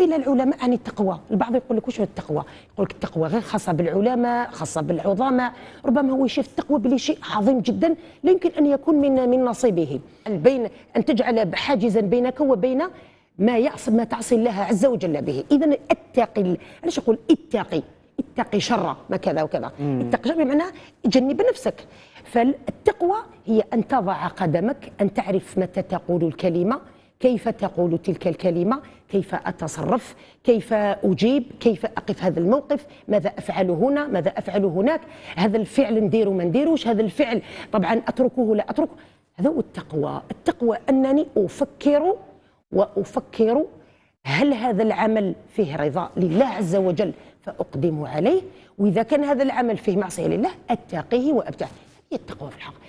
الى العلماء عن التقوى البعض يقول لك واش التقوى يقول لك التقوى غير خاصه بالعلماء خاصه بالعظماء ربما هو يشوف التقوى بلي شيء عظيم جدا لا يمكن ان يكون من من نصيبه بين ان تجعل حاجزا بينك وبين ما يعصب ما تعصي الله عز وجل به اذا اتقي علاش اقول اتقي اتقي شر ما كذا وكذا اتقي شر بمعنى جنب نفسك فالتقوى هي ان تضع قدمك ان تعرف متى تقول الكلمه كيف تقول تلك الكلمة كيف أتصرف كيف أجيب كيف أقف هذا الموقف ماذا أفعل هنا ماذا أفعل هناك هذا الفعل ندير ما نديروش هذا الفعل طبعا أتركه لا أتركه هذا هو التقوى التقوى أنني أفكر وأفكر هل هذا العمل فيه رضا لله عز وجل فأقدم عليه وإذا كان هذا العمل فيه معصية لله أتقيه وأبتعد هي التقوى في الحق